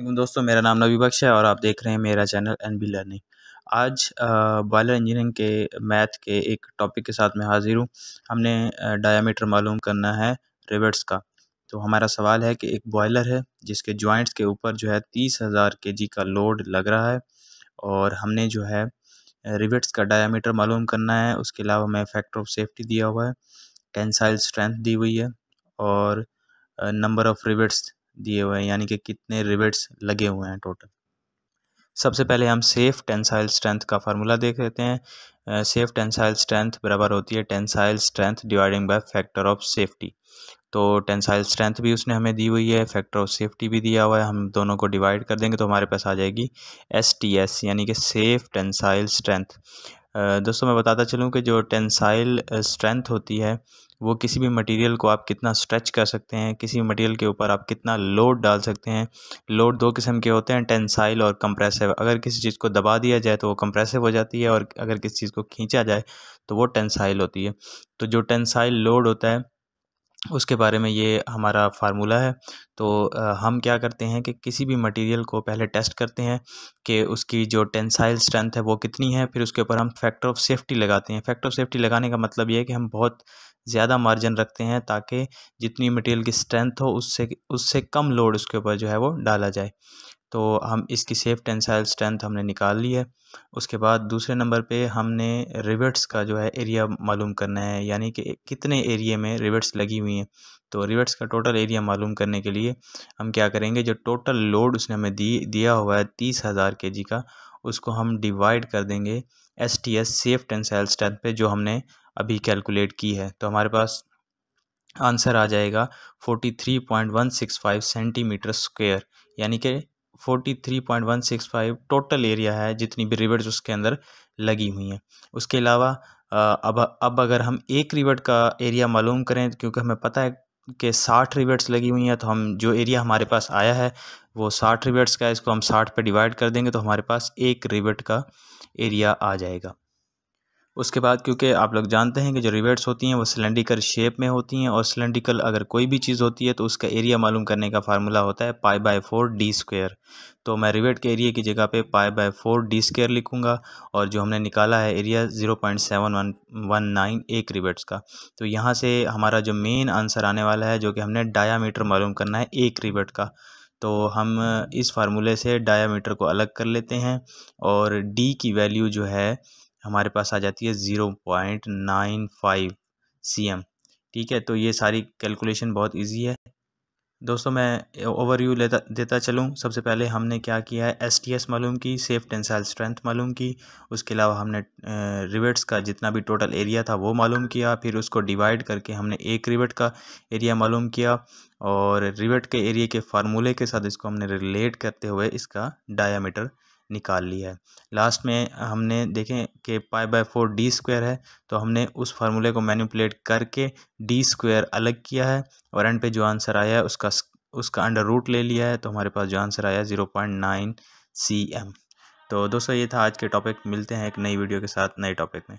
दोस्तों मेरा नाम नबी बख्श है और आप देख रहे हैं मेरा चैनल एन बी लर्निंग आज बॉयलर इंजीनियरिंग के मैथ के एक टॉपिक के साथ मैं हाज़िर हूँ हमने डायामीटर मालूम करना है रिवर्ट्स का तो हमारा सवाल है कि एक बॉयलर है जिसके जॉइंट्स के ऊपर जो है तीस हज़ार के जी का लोड लग रहा है और हमने जो है रिवर्ट्स का डायामीटर मालूम करना है उसके अलावा हमें फैक्टर ऑफ सेफ्टी दिया हुआ है टेंसाइल स्ट्रेंथ दी हुई है और नंबर ऑफ़ रिवर्ट्स दिए हुए हैं यानी कि कितने रिवेट्स लगे हुए हैं टोटल सबसे पहले हम सेफ़ टेंसाइल स्ट्रेंथ का फार्मूला देख लेते हैं सेफ़ टेंसाइल स्ट्रेंथ बराबर होती है tensile strength dividing by factor of safety तो टेंसाइल स्ट्रेंथ भी उसने हमें दी हुई है फैक्टर ऑफ सेफ्टी भी दिया हुआ है हम दोनों को डिवाइड कर देंगे तो हमारे पास आ जाएगी एस टी एस यानी कि सेफ़ टेंसाइल स्ट्रेंथ दोस्तों मैं बताता चलूँ कि जो टेंसाइल स्ट्रेंथ होती है वो किसी भी मटेरियल को आप कितना स्ट्रेच कर सकते हैं किसी मटेरियल के ऊपर आप कितना लोड डाल सकते हैं लोड दो किस्म के होते हैं टेंसाइल और कंप्रेसिव अगर किसी चीज़ को दबा दिया जाए तो वो कंप्रेसिव हो जाती है और अगर किसी चीज़ को खींचा जाए तो वो टेंसाइल होती है तो जो टेंसाइल लोड होता है उसके बारे में ये हमारा फार्मूला है तो हम क्या करते हैं कि किसी भी मटेरियल को पहले टेस्ट करते हैं कि उसकी जो टेंसाइल स्ट्रेंथ है वो कितनी है फिर उसके ऊपर हम फैक्टर ऑफ सेफ्टी लगाते हैं फैक्टर ऑफ सेफ्टी लगाने का मतलब ये है कि हम बहुत ज़्यादा मार्जिन रखते हैं ताकि जितनी मटेरियल की स्ट्रेंथ हो उससे उससे कम लोड उसके ऊपर जो है वो डाला जाए तो हम इसकी सेफ़ टेंसाइल स्ट्रेंथ हमने निकाल ली है उसके बाद दूसरे नंबर पे हमने रिवेट्स का जो है एरिया मालूम करना है यानी कि कितने एरिए में रिवेट्स लगी हुई हैं तो रिवेट्स का टोटल एरिया मालूम करने के लिए हम क्या करेंगे जो टोटल लोड उसने हमें दी दिया हुआ है तीस हज़ार के जी का उसको हम डिवाइड कर देंगे S T S safe tensile strength पे जो हमने अभी कैलकुलेट की है तो हमारे पास आंसर आ जाएगा forty three point one six five centimetre square यानी कि forty three point one six five total area है जितनी भी रिबेट्स उसके अंदर लगी हुई हैं उसके अलावा अब अब अगर हम एक रिवर्ट का एरिया मालूम करें क्योंकि हमें पता है कि साठ रिवर्ट्स लगी हुई हैं तो हम जो एरिया हमारे पास आया है वो साठ रिवर्ट्स का है इसको हम साठ पे डिवाइड कर देंगे तो हमारे पास एक रिवर्ट का एरिया आ जाएगा उसके बाद क्योंकि आप लोग जानते हैं कि जो रिवेट्स होती हैं वो सिलेंडिकल शेप में होती हैं और सिलेंडिकल अगर कोई भी चीज़ होती है तो उसका एरिया मालूम करने का फार्मूला होता है pi by four D square तो मैं रिवेट के एरिया की जगह पे pi by four D square लिखूँगा और जो हमने निकाला है area zero point seven one one nine एक रिवेट्स का तो यहाँ से हमारा जो मेन आंसर आने वाला है जो कि हमने डाया मालूम करना है एक रिवेट का तो हम इस फार्मूले से डाया को अलग कर लेते हैं और डी की वैल्यू जो है हमारे पास आ जाती है zero point nine five C M ठीक है तो ये सारी कैलकुलेशन बहुत इजी है दोस्तों मैं ओवरव्यू लेता देता चलूँ सबसे पहले हमने क्या किया है एस टी एस मालूम की सेफ टेंसाइल स्ट्रेंथ मालूम की उसके अलावा हमने रिवेट्स का जितना भी टोटल एरिया था वो मालूम किया फिर उसको डिवाइड करके हमने एक रिवेट का एरिया मालूम किया और रिवेट के एरिया के फार्मूले के साथ इसको हमने रिलेट करते हुए इसका डायामीटर निकाल लिया है लास्ट में हमने देखें कि pi by four D square है तो हमने उस फार्मूले को मैनिपुलेट करके डी स्क्वायर अलग किया है और एंड पे जो आंसर आया है उसका उसका अंडर रूट ले लिया है तो हमारे पास जो आंसर आया zero point nine C M तो दोस्तों ये था आज के टॉपिक मिलते हैं एक नई वीडियो के साथ नए टॉपिक में